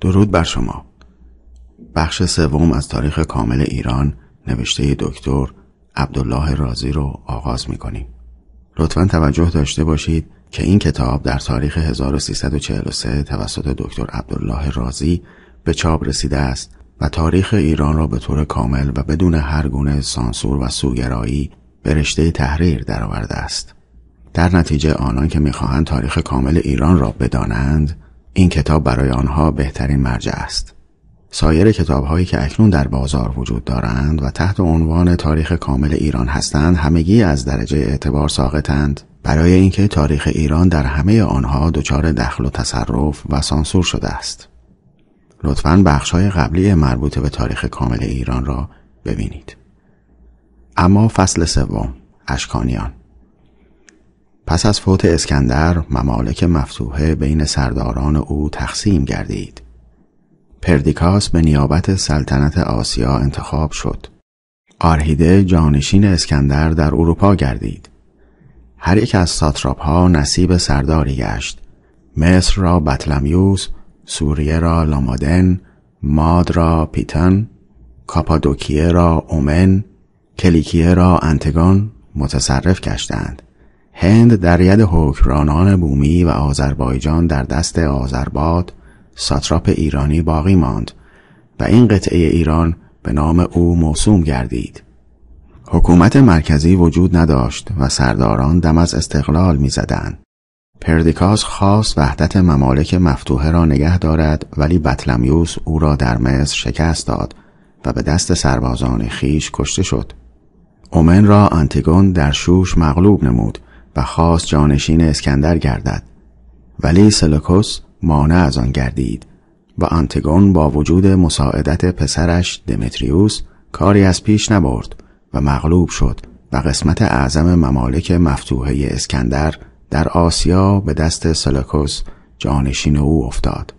درود بر شما بخش سوم از تاریخ کامل ایران نوشته دکتر عبدالله رازی رو آغاز می کنیم. لطفا توجه داشته باشید که این کتاب در تاریخ 1343 توسط دکتر عبدالله رازی به چاپ رسیده است و تاریخ ایران را به طور کامل و بدون هر گونه سانسور و سوگرایی به رشته تحریر درآورده است. در نتیجه آنان که میخواهند تاریخ کامل ایران را بدانند این کتاب برای آنها بهترین مرجع است. سایر کتابهایی که اکنون در بازار وجود دارند و تحت عنوان تاریخ کامل ایران هستند همگی از درجه اعتبار ساقطند برای اینکه تاریخ ایران در همه آنها دچار دخل و تصرف و سانسور شده است. لطفا بخش های قبلی مربوط به تاریخ کامل ایران را ببینید. اما فصل سوم اشکانیان پس از فوت اسکندر ممالک مفتوحه بین سرداران او تقسیم گردید پردیکاس به نیابت سلطنت آسیا انتخاب شد آرهیده جانشین اسکندر در اروپا گردید هر یک از ساتراپ ها نصیب سرداری گشت مصر را بطلمیوس سوریه را لامادن ماد را پیتن کاپادوکیه را اومن کلیکیه را انتگان متصرف گشتند هند در ید بومی و آذربایجان در دست آذرباد ساتراپ ایرانی باقی ماند و این قطعه ایران به نام او موسوم گردید حکومت مرکزی وجود نداشت و سرداران دم از استقلال میزدند پردیکاس خاص وحدت ممالک مفتوحه را نگه دارد ولی بطلمیوس او را در مصر شکست داد و به دست سربازان خیش کشته شد اومن را آنتیگون در شوش مغلوب نمود و خواست جانشین اسکندر گردد ولی سلکوس مانع از آن گردید و آنتگون با وجود مساعدت پسرش دمتریوس کاری از پیش نبرد و مغلوب شد و قسمت اعظم ممالک مفتوحه اسکندر در آسیا به دست سلکوس جانشین او افتاد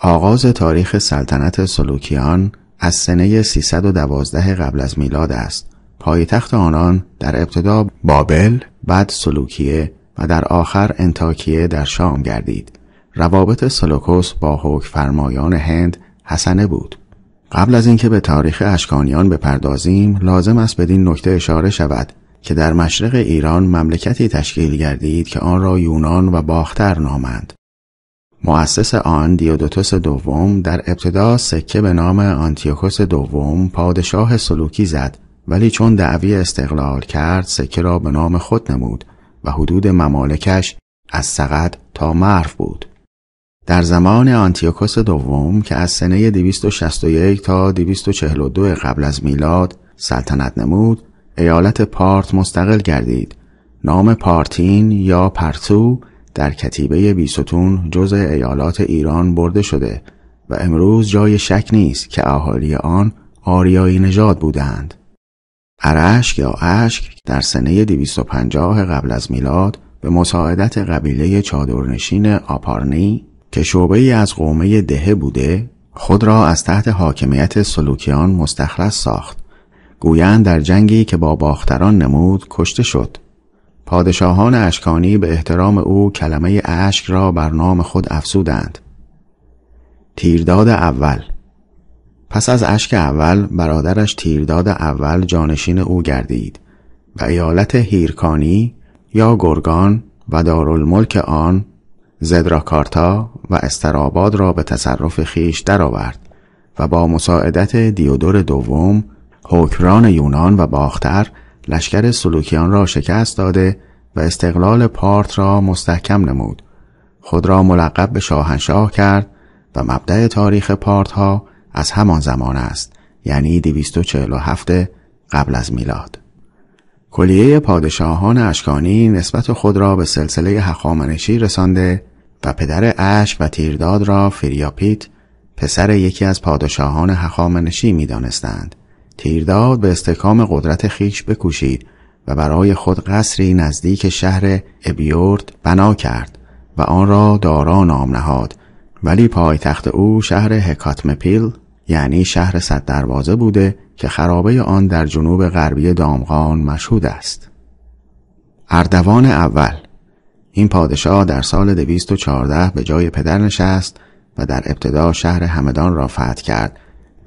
آغاز تاریخ سلطنت سلوکیان از سنه 312 قبل از میلاد است پایتخت آنان در ابتدا بابل بعد سلوکیه و در آخر انتاکیه در شام گردید روابط سلوکوس با حک فرمایان هند حسنه بود قبل از اینکه به تاریخ اشکانیان بپردازیم لازم است بدین نکته اشاره شود که در مشرق ایران مملکتی تشکیل گردید که آن را یونان و باختر نامند مؤسس آن دیودوتوس دوم در ابتدا سکه به نام آنتیوکوس دوم پادشاه سلوکی زد ولی چون دعوی استقلال کرد سکه را به نام خود نمود و حدود ممالکش از سقد تا مرف بود در زمان آنتیوکوس دوم که از سنه 261 تا 242 قبل از میلاد سلطنت نمود ایالت پارت مستقل گردید نام پارتین یا پرتو در کتیبه بیستون جز ایالات ایران برده شده و امروز جای شک نیست که اهالی آن آریایی نژاد بودند ارشک یا اشک در سنه 250 قبل از میلاد به مساعدت قبیله چادرنشین آپارنی که شعبه از قومه دهه بوده خود را از تحت حاکمیت سلوکیان مستخلص ساخت گویند در جنگی که با باختران نمود کشته شد پادشاهان اشکانی به احترام او کلمه اشک را بر نام خود افسودند. تیرداد اول پس از اشک اول برادرش تیرداد اول جانشین او گردید و ایالت هیرکانی یا گرگان و دارالملک آن زدراکارتا و استراباد را به تصرف خیش درآورد و با مساعدت دیودور دوم حکران یونان و باختر لشکر سلوکیان را شکست داده و استقلال پارت را مستحکم نمود خود را ملقب به شاهنشاه کرد و مبدع تاریخ پارت ها از همان زمان است یعنی 247 قبل از میلاد کلیه پادشاهان اشکانی نسبت خود را به سلسله هخامنشی رسانده و پدر اشک و تیرداد را فریاپیت پسر یکی از پادشاهان هخامنشی می دانستند. تیرداد به استکام قدرت خیش بکوشید و برای خود قصری نزدیک شهر ابیورد بنا کرد و آن را دارا نام نهاد ولی پایتخت او شهر هکاتمپیل یعنی شهر صد دروازه بوده که خرابه آن در جنوب غربی دامغان مشهود است. اردوان اول این پادشاه در سال 214 به جای پدر نشست و در ابتدا شهر همدان را فتح کرد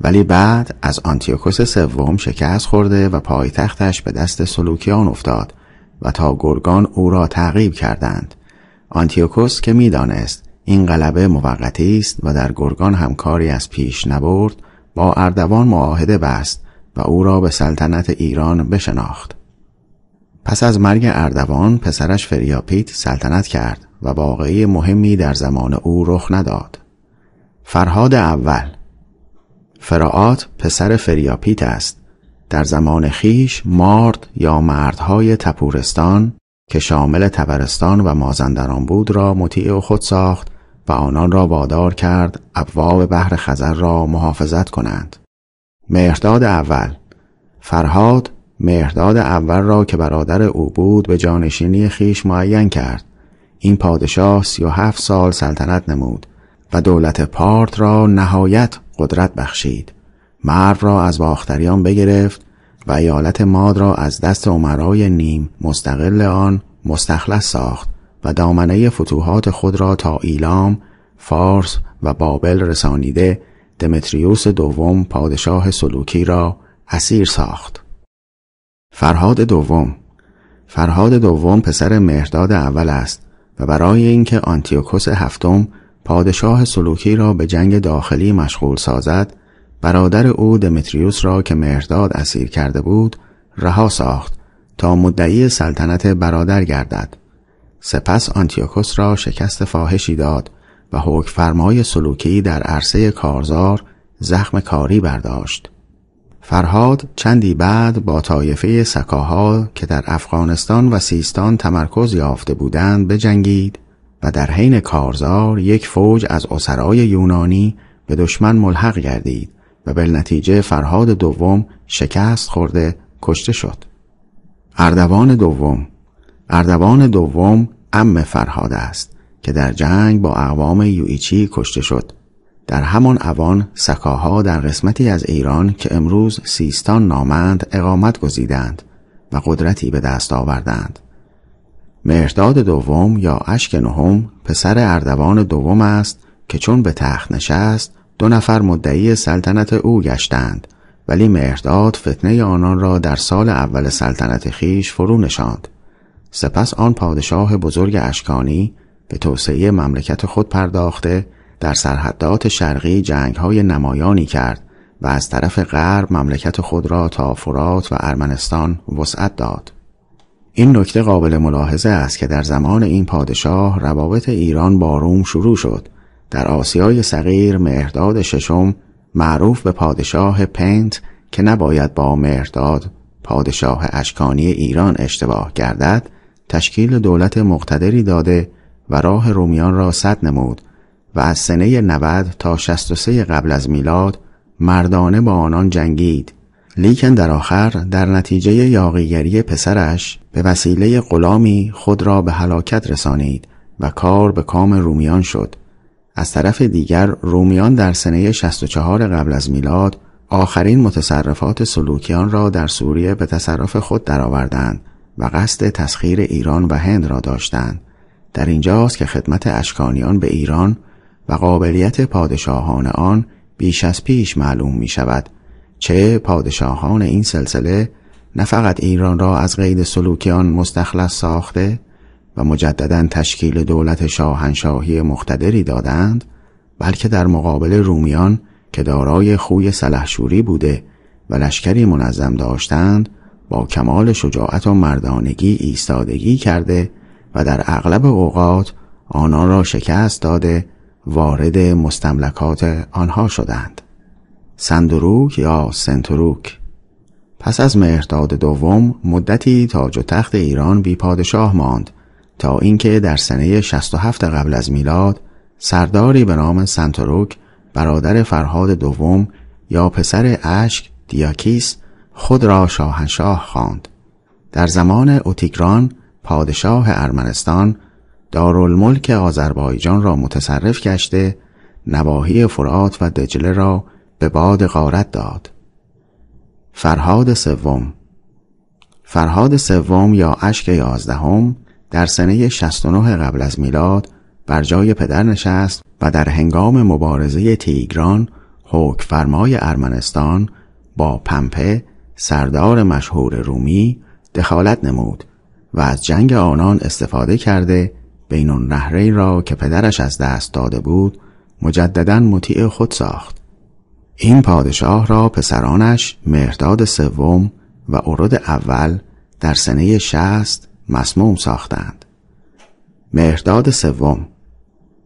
ولی بعد از آنتیوکوس سوم شکست خورده و پایتختش به دست سلوکیان افتاد و تا گرگان او را تعقیب کردند آنتیوکوس که میدانست این غلبه موقتی است و در گرگان همکاری از پیش نبرد با اردوان معاهده بست و او را به سلطنت ایران بشناخت پس از مرگ اردوان پسرش فریاپیت سلطنت کرد و واقعی مهمی در زمان او رخ نداد فرهاد اول فراعات پسر فریاپیت است در زمان خیش مارد یا مردهای تپورستان که شامل تبرستان و مازندران بود را مطیع خود ساخت و آنان را وادار کرد ابواب بحر خزر را محافظت کنند مهرداد اول فرهاد مهرداد اول را که برادر او بود به جانشینی خیش معین کرد این پادشاه سی و هفت سال سلطنت نمود و دولت پارت را نهایت قدرت بخشید مرو را از باختریان بگرفت و ایالت ماد را از دست عمرای نیم مستقل آن مستخلص ساخت و دامنه فتوحات خود را تا ایلام، فارس و بابل رسانیده دمتریوس دوم پادشاه سلوکی را اسیر ساخت. فرهاد دوم فرهاد دوم پسر مهرداد اول است و برای اینکه آنتیوکوس هفتم پادشاه سلوکی را به جنگ داخلی مشغول سازد برادر او دمتریوس را که مهرداد اسیر کرده بود رها ساخت تا مدعی سلطنت برادر گردد سپس آنتیوکوس را شکست فاحشی داد و حکم فرمای سلوکی در عرصه کارزار زخم کاری برداشت فرهاد چندی بعد با طایفه سکاها که در افغانستان و سیستان تمرکز یافته بودند بجنگید و در حین کارزار یک فوج از اسرای یونانی به دشمن ملحق گردید و نتیجه فرهاد دوم شکست خورده کشته شد اردوان دوم اردوان دوم ام فرهاد است که در جنگ با اقوام یویچی کشته شد در همان اوان سکاها در قسمتی از ایران که امروز سیستان نامند اقامت گزیدند و قدرتی به دست آوردند مهرداد دوم یا اشک نهم پسر اردوان دوم است که چون به تخت نشست دو نفر مدعی سلطنت او گشتند ولی مهرداد فتنه آنان را در سال اول سلطنت خیش فرو نشاند سپس آن پادشاه بزرگ اشکانی به توسعه مملکت خود پرداخته در سرحدات شرقی جنگ های نمایانی کرد و از طرف غرب مملکت خود را تا فرات و ارمنستان وسعت داد این نکته قابل ملاحظه است که در زمان این پادشاه روابط ایران با روم شروع شد در آسیای صغیر مهرداد ششم معروف به پادشاه پنت که نباید با مهرداد پادشاه اشکانی ایران اشتباه گردد تشکیل دولت مقتدری داده و راه رومیان را سد نمود و از سنه 90 تا 63 قبل از میلاد مردانه با آنان جنگید لیکن در آخر در نتیجه یاغیگری پسرش به وسیله غلامی خود را به هلاکت رسانید و کار به کام رومیان شد از طرف دیگر رومیان در سنه 64 قبل از میلاد آخرین متصرفات سلوکیان را در سوریه به تصرف خود درآوردند و قصد تسخیر ایران و هند را داشتند در اینجاست که خدمت اشکانیان به ایران و قابلیت پادشاهان آن بیش از پیش معلوم می شود چه پادشاهان این سلسله نه فقط ایران را از قید سلوکیان مستخلص ساخته و مجددا تشکیل دولت شاهنشاهی مقتدری دادند بلکه در مقابل رومیان که دارای خوی سلحشوری بوده و لشکری منظم داشتند با کمال شجاعت و مردانگی ایستادگی کرده و در اغلب اوقات آنها را شکست داده وارد مستملکات آنها شدند سندروک یا سنتروک پس از مهرداد دوم مدتی تاج و تخت ایران بی پادشاه ماند تا اینکه در سنه 67 قبل از میلاد سرداری به نام سنتروک برادر فرهاد دوم یا پسر اشک دیاکیس خود را شاهنشاه خواند در زمان اوتیگران پادشاه ارمنستان دارالملک آذربایجان را متصرف گشته نواحی فرات و دجله را به باد غارت داد فرهاد سوم فرهاد سوم یا اشک یازدهم در سنه 69 قبل از میلاد بر جای پدر نشست و در هنگام مبارزه تیگران حکم فرمای ارمنستان با پمپه سردار مشهور رومی دخالت نمود و از جنگ آنان استفاده کرده بین نهره را که پدرش از دست داده بود مجددا مطیع خود ساخت این پادشاه را پسرانش مهرداد سوم و اورد اول در سنه شست مسموم ساختند مهرداد سوم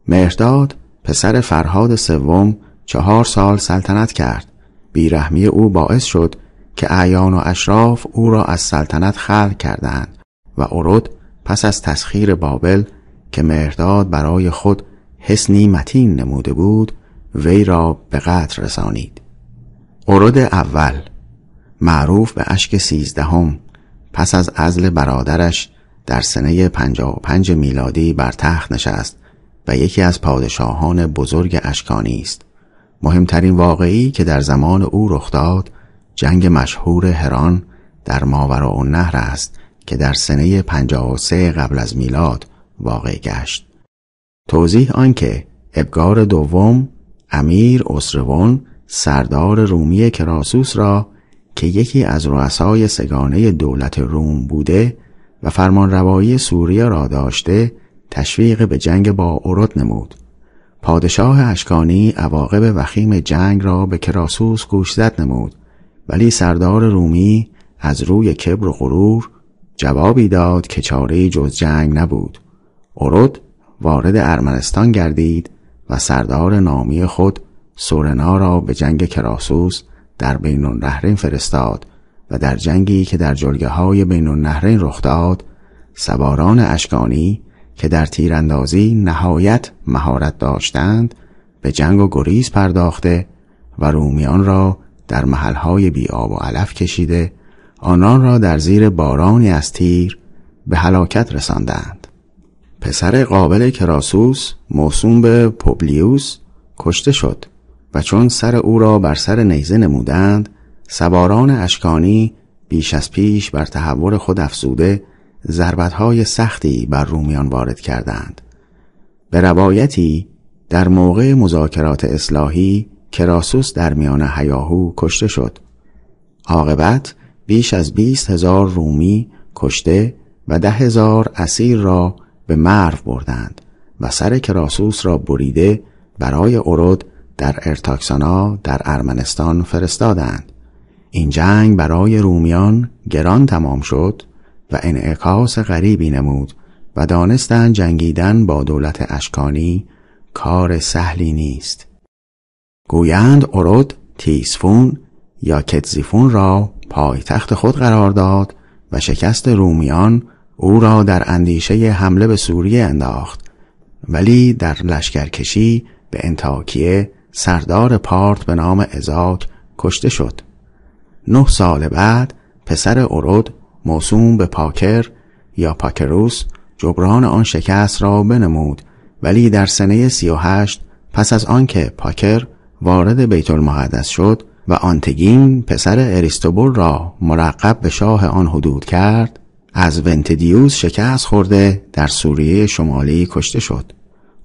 مهرداد پسر فرهاد سوم چهار سال سلطنت کرد بیرحمی او باعث شد که اعیان و اشراف او را از سلطنت خل کردند و ارد پس از تسخیر بابل که مهرداد برای خود حسنی متین نموده بود وی را به قدر رسانید ارد اول معروف به اشک سیزدهم پس از عزل برادرش در سنه 55 میلادی بر تخت نشست و یکی از پادشاهان بزرگ اشکانی است مهمترین واقعی که در زمان او رخ داد جنگ مشهور هران در و نهر است که در سنه 53 قبل از میلاد واقع گشت توضیح آنکه ابگار دوم امیر اسروان سردار رومی کراسوس را که یکی از رؤسای سگانه دولت روم بوده و فرمان روایی سوریه را داشته تشویق به جنگ با اورد نمود پادشاه اشکانی عواقب وخیم جنگ را به کراسوس گوشزد نمود ولی سردار رومی از روی کبر و غرور جوابی داد که چاره جز جنگ نبود اورد وارد ارمنستان گردید و سردار نامی خود سورنا را به جنگ کراسوس در بین النهرین فرستاد و در جنگی که در جلگه های بین النهرین رخ داد سواران اشکانی که در تیراندازی نهایت مهارت داشتند به جنگ و گریز پرداخته و رومیان را در محلهای آب و علف کشیده آنان را در زیر بارانی از تیر به هلاکت رساندند پسر قابل کراسوس موسوم به پوبلیوس کشته شد و چون سر او را بر سر نیزه نمودند سواران اشکانی بیش از پیش بر تحور خود افزوده ضربتهای سختی بر رومیان وارد کردند به روایتی در موقع مذاکرات اصلاحی کراسوس در میان حیاهو کشته شد عاقبت بیش از بیست هزار رومی کشته و ده هزار اسیر را به مرو بردند و سر کراسوس را بریده برای ارد در ارتاکسانا در ارمنستان فرستادند این جنگ برای رومیان گران تمام شد و انعکاس غریبی نمود و دانستن جنگیدن با دولت اشکانی کار سهلی نیست گویند ارد تیسفون یا کتزیفون را پایتخت خود قرار داد و شکست رومیان او را در اندیشه حمله به سوریه انداخت ولی در لشکرکشی به انتاکیه سردار پارت به نام ازاک کشته شد نه سال بعد پسر اورود موسوم به پاکر یا پاکروس جبران آن شکست را بنمود ولی در سنه 38 پس از آنکه پاکر وارد بیت المقدس شد و آنتگین پسر اریستوبول را مرقب به شاه آن حدود کرد از ونتدیوس شکست خورده در سوریه شمالی کشته شد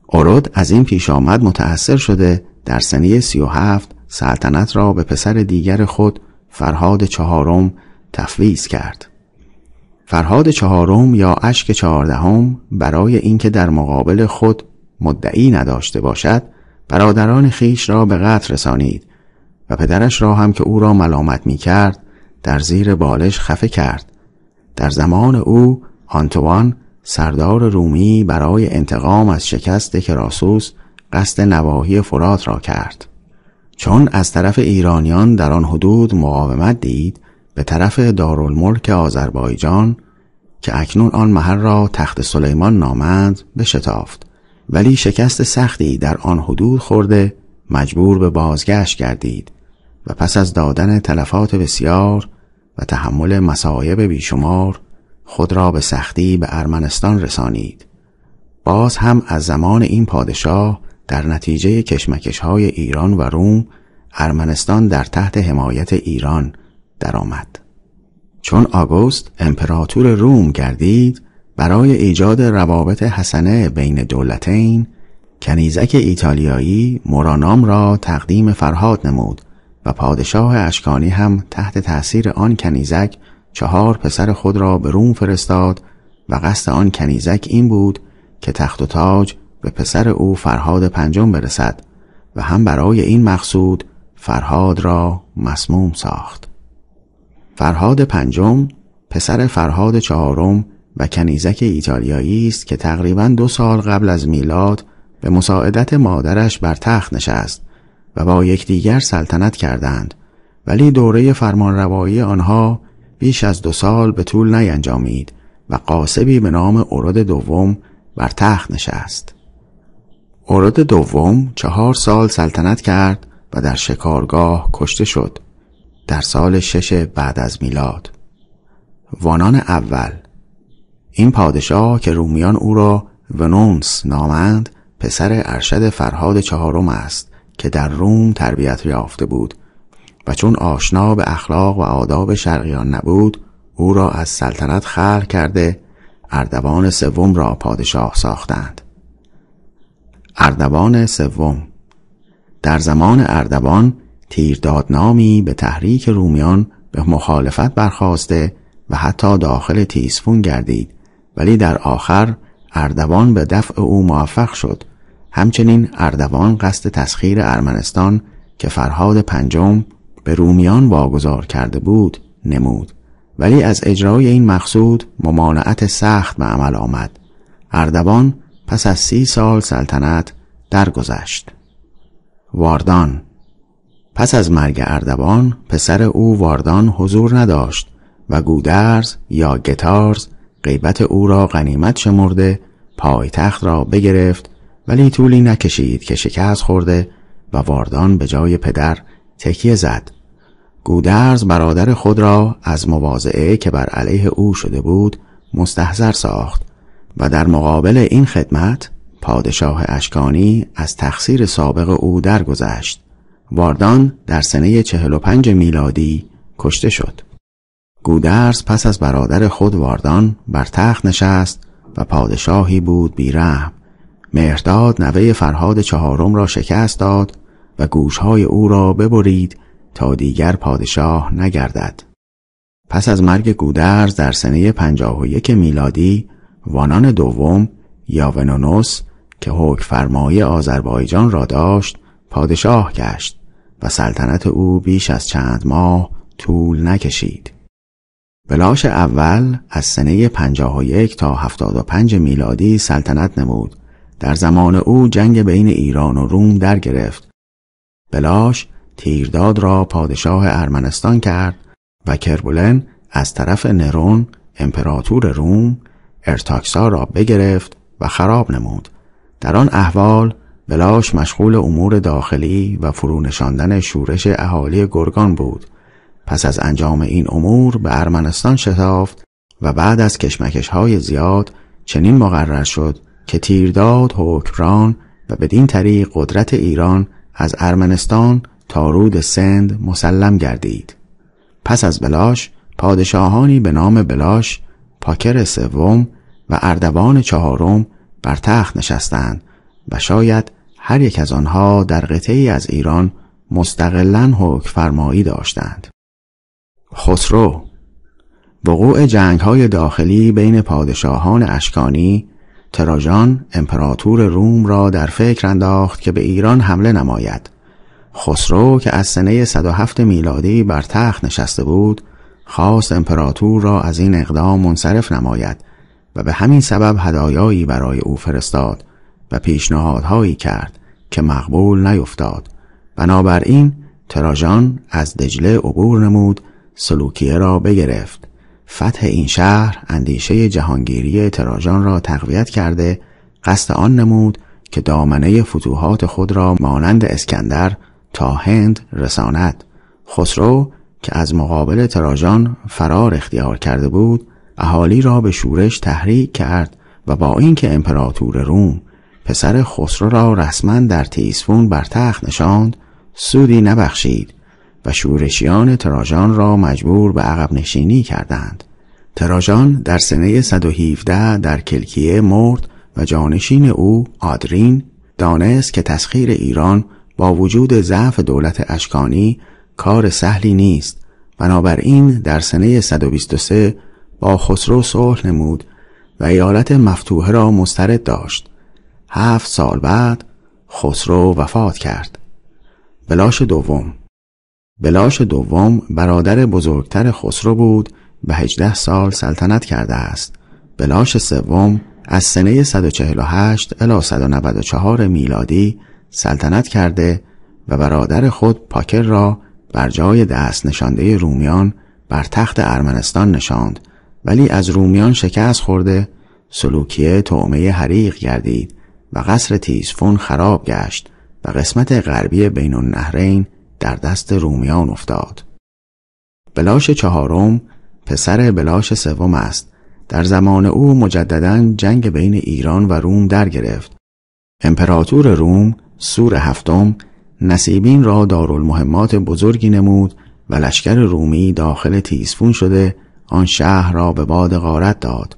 اورود از این پیش آمد متأثر شده در سنه 37 سلطنت را به پسر دیگر خود فرهاد چهارم تفویض کرد فرهاد چهارم یا اشک چهاردهم برای اینکه در مقابل خود مدعی نداشته باشد برادران خیش را به قتل رسانید و پدرش را هم که او را ملامت می کرد در زیر بالش خفه کرد در زمان او آنتوان سردار رومی برای انتقام از شکست کراسوس قصد نواحی فرات را کرد چون از طرف ایرانیان در آن حدود مقاومت دید به طرف دارالملک آذربایجان که اکنون آن محل را تخت سلیمان نامند به شتافت ولی شکست سختی در آن حدود خورده مجبور به بازگشت گردید و پس از دادن تلفات بسیار و تحمل مسایب بیشمار خود را به سختی به ارمنستان رسانید باز هم از زمان این پادشاه در نتیجه کشمکش های ایران و روم ارمنستان در تحت حمایت ایران درآمد. چون آگوست امپراتور روم گردید برای ایجاد روابط حسنه بین دولتین کنیزک ایتالیایی مورانام را تقدیم فرهاد نمود و پادشاه اشکانی هم تحت تأثیر آن کنیزک چهار پسر خود را به روم فرستاد و قصد آن کنیزک این بود که تخت و تاج به پسر او فرهاد پنجم برسد و هم برای این مقصود فرهاد را مسموم ساخت فرهاد پنجم پسر فرهاد چهارم و کنیزک ایتالیایی است که تقریبا دو سال قبل از میلاد به مساعدت مادرش بر تخت نشست و با یکدیگر سلطنت کردند ولی دوره فرمانروایی آنها بیش از دو سال به طول نینجامید و قاسبی به نام اورد دوم بر تخت نشست اورد دوم چهار سال سلطنت کرد و در شکارگاه کشته شد در سال شش بعد از میلاد وانان اول این پادشاه که رومیان او را ونونس نامند پسر ارشد فرهاد چهارم است که در روم تربیت یافته بود و چون آشنا به اخلاق و آداب شرقیان نبود او را از سلطنت خلع کرده اردوان سوم را پادشاه ساختند اردوان سوم در زمان اردوان تیردادنامی به تحریک رومیان به مخالفت برخواسته و حتی داخل تیسفون گردید ولی در آخر اردوان به دفع او موفق شد همچنین اردوان قصد تسخیر ارمنستان که فرهاد پنجم به رومیان واگذار کرده بود نمود ولی از اجرای این مقصود ممانعت سخت به عمل آمد اردوان پس از سی سال سلطنت درگذشت واردان پس از مرگ اردبان پسر او واردان حضور نداشت و گودرز یا گتارز غیبت او را غنیمت شمرده پایتخت را بگرفت ولی طولی نکشید که شکست خورده و واردان به جای پدر تکیه زد گودرز برادر خود را از مواضعه که بر علیه او شده بود مستحضر ساخت و در مقابل این خدمت پادشاه اشکانی از تقصیر سابق او درگذشت واردان در سنه 45 میلادی کشته شد گودرز پس از برادر خود واردان بر تخت نشست و پادشاهی بود بیرحم مهرداد نوه فرهاد چهارم را شکست داد و گوشهای او را ببرید تا دیگر پادشاه نگردد پس از مرگ گودرز در سنه 51 میلادی وانان دوم ونونوس که حکم فرمایی آذربایجان را داشت پادشاه گشت و سلطنت او بیش از چند ماه طول نکشید. بلاش اول از سنه 51 تا 75 میلادی سلطنت نمود. در زمان او جنگ بین ایران و روم در گرفت. بلاش تیرداد را پادشاه ارمنستان کرد و کربولن از طرف نرون امپراتور روم ارتاکسا را بگرفت و خراب نمود در آن احوال بلاش مشغول امور داخلی و فرونشاندن شورش اهالی گرگان بود پس از انجام این امور به ارمنستان شتافت و بعد از کشمکش های زیاد چنین مقرر شد که تیرداد حکران و بدین طریق قدرت ایران از ارمنستان تا رود سند مسلم گردید پس از بلاش پادشاهانی به نام بلاش پاکر سوم و اردوان چهارم بر تخت نشستند و شاید هر یک از آنها در قطعی از ایران مستقلا حکم فرمایی داشتند خسرو وقوع جنگ های داخلی بین پادشاهان اشکانی تراژان امپراتور روم را در فکر انداخت که به ایران حمله نماید خسرو که از سنه 107 میلادی بر تخت نشسته بود خواست امپراتور را از این اقدام منصرف نماید و به همین سبب هدایایی برای او فرستاد و پیشنهادهایی کرد که مقبول نیفتاد بنابراین تراژان از دجله عبور نمود سلوکیه را بگرفت فتح این شهر اندیشه جهانگیری تراژان را تقویت کرده قصد آن نمود که دامنه فتوحات خود را مانند اسکندر تا هند رساند خسرو که از مقابل تراژان فرار اختیار کرده بود اهالی را به شورش تحریک کرد و با اینکه امپراتور روم پسر خسرو را رسما در تیسفون بر تخت نشاند سودی نبخشید و شورشیان تراژان را مجبور به عقب نشینی کردند تراژان در سنه 117 در کلکیه مرد و جانشین او آدرین دانست که تسخیر ایران با وجود ضعف دولت اشکانی کار سهلی نیست بنابراین در سنه 123 با خسرو صلح نمود و ایالت مفتوحه را مسترد داشت هفت سال بعد خسرو وفات کرد بلاش دوم بلاش دوم برادر بزرگتر خسرو بود و 18 سال سلطنت کرده است بلاش سوم از سنه 148 الی 194 میلادی سلطنت کرده و برادر خود پاکر را بر جای دست نشانده رومیان بر تخت ارمنستان نشاند ولی از رومیان شکست خورده سلوکیه تومه حریق گردید و قصر تیزفون خراب گشت و قسمت غربی بین النهرین در دست رومیان افتاد بلاش چهارم پسر بلاش سوم است در زمان او مجددا جنگ بین ایران و روم در گرفت امپراتور روم سور هفتم نصیبین را دارالمهمات بزرگی نمود و لشکر رومی داخل تیزفون شده آن شهر را به باد غارت داد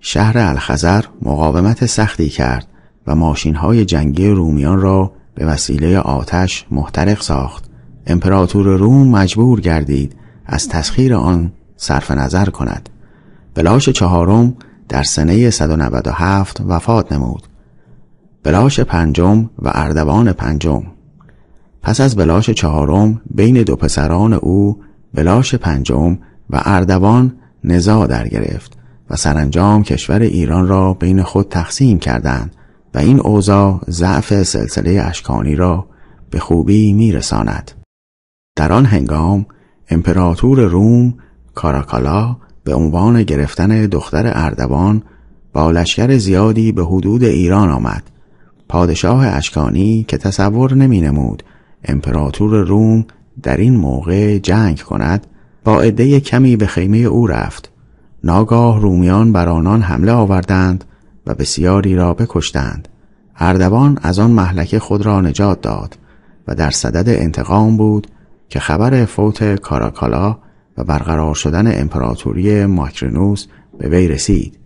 شهر الخزر مقاومت سختی کرد و ماشین های جنگی رومیان را به وسیله آتش محترق ساخت امپراتور روم مجبور گردید از تسخیر آن صرف نظر کند بلاش چهارم در سنه 197 وفات نمود بلاش پنجم و اردوان پنجم پس از بلاش چهارم بین دو پسران او بلاش پنجم و اردوان نزا در گرفت و سرانجام کشور ایران را بین خود تقسیم کردند و این اوضاع ضعف سلسله اشکانی را به خوبی میرساند در آن هنگام امپراتور روم کاراکالا به عنوان گرفتن دختر اردوان با لشکر زیادی به حدود ایران آمد پادشاه اشکانی که تصور نمینمود. امپراتور روم در این موقع جنگ کند با عده کمی به خیمه او رفت ناگاه رومیان بر آنان حمله آوردند و بسیاری را بکشتند اردوان از آن محلکه خود را نجات داد و در صدد انتقام بود که خبر فوت کاراکالا و برقرار شدن امپراتوری ماکرینوس به وی رسید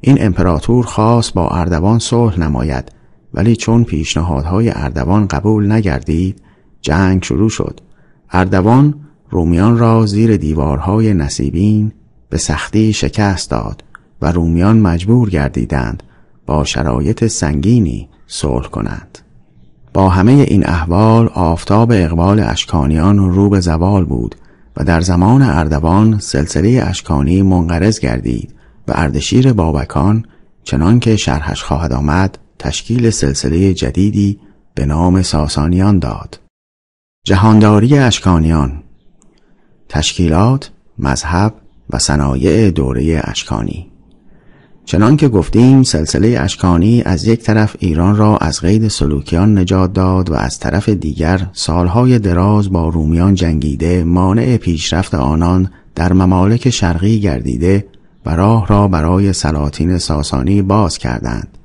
این امپراتور خاص با اردوان صلح نماید ولی چون پیشنهادهای اردوان قبول نگردید جنگ شروع شد اردوان رومیان را زیر دیوارهای نصیبین به سختی شکست داد و رومیان مجبور گردیدند با شرایط سنگینی صلح کنند با همه این احوال آفتاب اقبال اشکانیان رو به زوال بود و در زمان اردوان سلسله اشکانی منقرض گردید و اردشیر بابکان چنان که شرحش خواهد آمد تشکیل سلسله جدیدی به نام ساسانیان داد جهانداری اشکانیان تشکیلات، مذهب و صنایع دوره اشکانی چنان که گفتیم سلسله اشکانی از یک طرف ایران را از قید سلوکیان نجات داد و از طرف دیگر سالهای دراز با رومیان جنگیده مانع پیشرفت آنان در ممالک شرقی گردیده و راه را برای سلاطین ساسانی باز کردند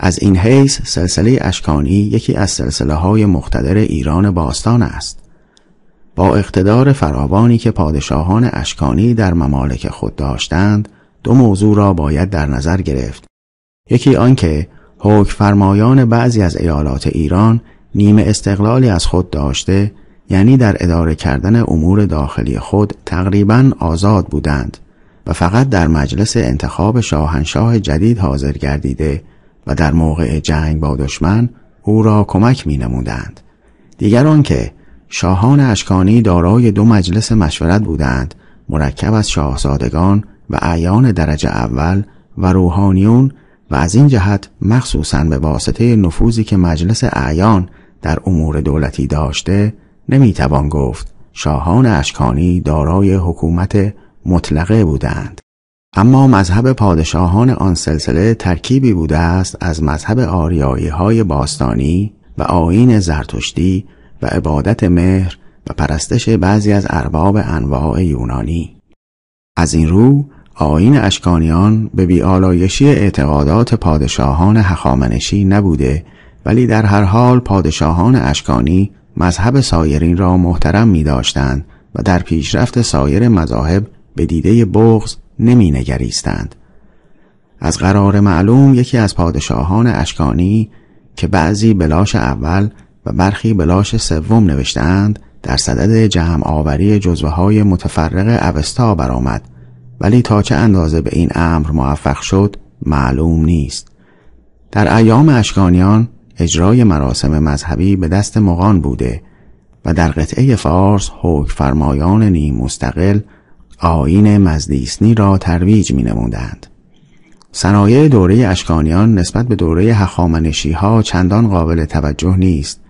از این حیث سلسله اشکانی یکی از سلسله های مقتدر ایران باستان است با اقتدار فراوانی که پادشاهان اشکانی در ممالک خود داشتند دو موضوع را باید در نظر گرفت یکی آنکه حکم فرمایان بعضی از ایالات ایران نیمه استقلالی از خود داشته یعنی در اداره کردن امور داخلی خود تقریبا آزاد بودند و فقط در مجلس انتخاب شاهنشاه جدید حاضر گردیده و در موقع جنگ با دشمن او را کمک می نمودند. دیگر آنکه شاهان اشکانی دارای دو مجلس مشورت بودند مرکب از شاهزادگان و اعیان درجه اول و روحانیون و از این جهت مخصوصا به واسطه نفوذی که مجلس اعیان در امور دولتی داشته نمیتوان گفت شاهان اشکانی دارای حکومت مطلقه بودند اما مذهب پادشاهان آن سلسله ترکیبی بوده است از مذهب آریایی های باستانی و آین زرتشتی و عبادت مهر و پرستش بعضی از ارباب انواع یونانی از این رو آین اشکانیان به بیالایشی اعتقادات پادشاهان هخامنشی نبوده ولی در هر حال پادشاهان اشکانی مذهب سایرین را محترم می داشتند و در پیشرفت سایر مذاهب به دیده بغز نمی نگریستند. از قرار معلوم یکی از پادشاهان اشکانی که بعضی بلاش اول و برخی بلاش سوم نوشتند در صدد جمع آوری جزوه های متفرق اوستا برآمد ولی تا چه اندازه به این امر موفق شد معلوم نیست در ایام اشکانیان اجرای مراسم مذهبی به دست مغان بوده و در قطعه فارس حکم فرمایان نیم مستقل آین مزدیسنی را ترویج می نموندند. صنایع دوره اشکانیان نسبت به دوره هخامنشی چندان قابل توجه نیست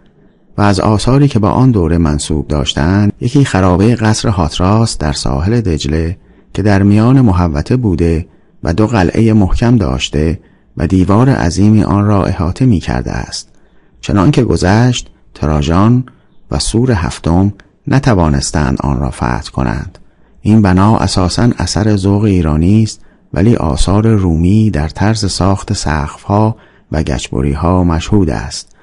و از آثاری که با آن دوره منصوب داشتند یکی خرابه قصر هاتراس در ساحل دجله که در میان محوته بوده و دو قلعه محکم داشته و دیوار عظیمی آن را احاطه می کرده است چنان که گذشت تراژان و سور هفتم نتوانستند آن را فتح کنند این بنا اساسا اثر ذوق ایرانی است ولی آثار رومی در طرز ساخت ها و گچبری ها مشهود است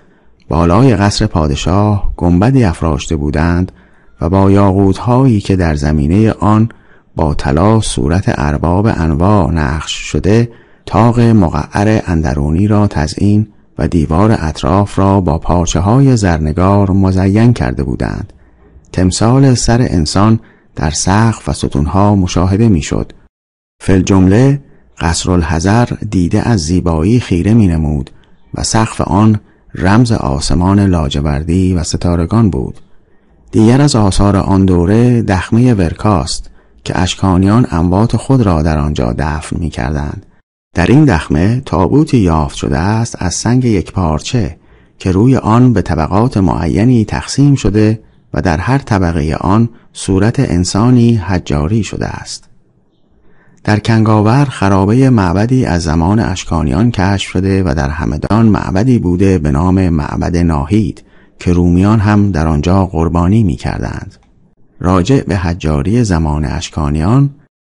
بالای قصر پادشاه گنبدی افراشته بودند و با یاقوت هایی که در زمینه آن با طلا صورت ارباب انواع نقش شده تاق مقعر اندرونی را تزئین و دیوار اطراف را با پارچه های زرنگار مزین کرده بودند تمثال سر انسان در سقف و ستونها مشاهده میشد فل جمله قصر الحزر دیده از زیبایی خیره می نمود و سقف آن رمز آسمان لاجوردی و ستارگان بود دیگر از آثار آن دوره دخمه ورکاست که اشکانیان اموات خود را در آنجا دفن می در این دخمه تابوتی یافت شده است از سنگ یک پارچه که روی آن به طبقات معینی تقسیم شده و در هر طبقه آن صورت انسانی حجاری شده است در کنگاور خرابه معبدی از زمان اشکانیان کشف شده و در همدان معبدی بوده به نام معبد ناهید که رومیان هم در آنجا قربانی می کردند. راجع به حجاری زمان اشکانیان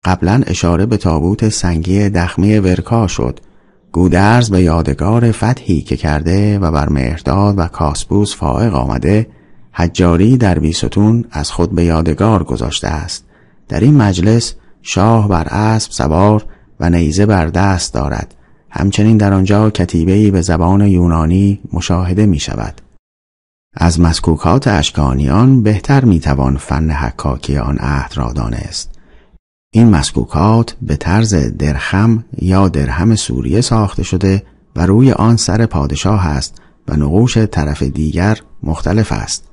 قبلا اشاره به تابوت سنگی دخمی ورکا شد گودرز به یادگار فتحی که کرده و بر مهرداد و کاسبوس فائق آمده حجاری در بیستون از خود به یادگار گذاشته است در این مجلس شاه بر اسب سوار و نیزه بر دست دارد همچنین در آنجا کتیبه‌ای به زبان یونانی مشاهده می شود از مسکوکات اشکانیان بهتر می توان فن حکاکی آن عهد را دانست این مسکوکات به طرز درخم یا درهم سوریه ساخته شده و روی آن سر پادشاه است و نقوش طرف دیگر مختلف است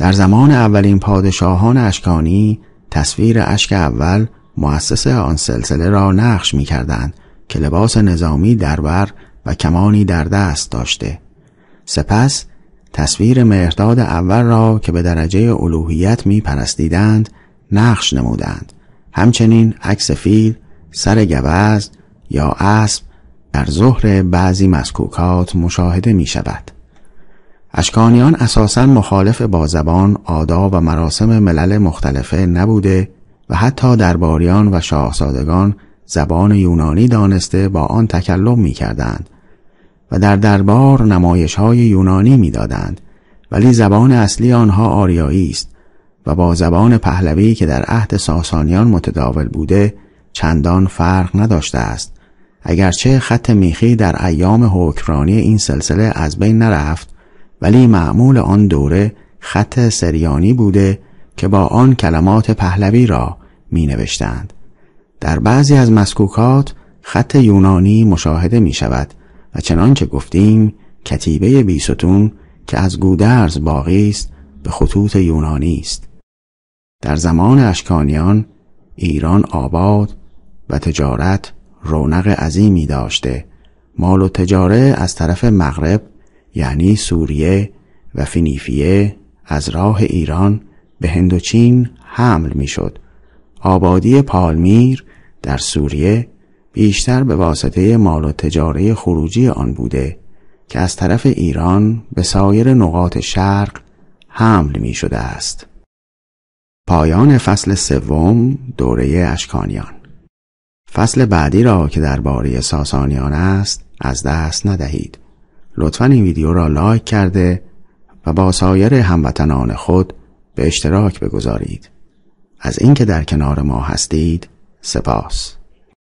در زمان اولین پادشاهان اشکانی تصویر اشک اول مؤسس آن سلسله را نقش می کردن که لباس نظامی دربر و کمانی در دست داشته سپس تصویر مهرداد اول را که به درجه الوهیت می پرستیدند نقش نمودند همچنین عکس فیل، سر گوزن یا اسب در ظهر بعضی مسکوکات مشاهده می شود. اشکانیان اساسا مخالف با زبان آداب و مراسم ملل مختلفه نبوده و حتی درباریان و شاهزادگان زبان یونانی دانسته با آن تکلم می کردند و در دربار نمایش های یونانی می دادند ولی زبان اصلی آنها آریایی است و با زبان پهلوی که در عهد ساسانیان متداول بوده چندان فرق نداشته است اگرچه خط میخی در ایام حکمرانی این سلسله از بین نرفت ولی معمول آن دوره خط سریانی بوده که با آن کلمات پهلوی را می نوشتند. در بعضی از مسکوکات خط یونانی مشاهده می شود و که گفتیم کتیبه بیستون که از گودرز باقی است به خطوط یونانی است در زمان اشکانیان ایران آباد و تجارت رونق عظیمی داشته مال و تجاره از طرف مغرب یعنی سوریه و فینیفیه از راه ایران به هندوچین حمل میشد. آبادی پالمیر در سوریه بیشتر به واسطه مال و تجاره خروجی آن بوده که از طرف ایران به سایر نقاط شرق حمل می شده است. پایان فصل سوم دوره اشکانیان فصل بعدی را که درباره ساسانیان است از دست ندهید. لطفا این ویدیو را لایک کرده و با سایر هموطنان خود به اشتراک بگذارید از اینکه در کنار ما هستید سپاس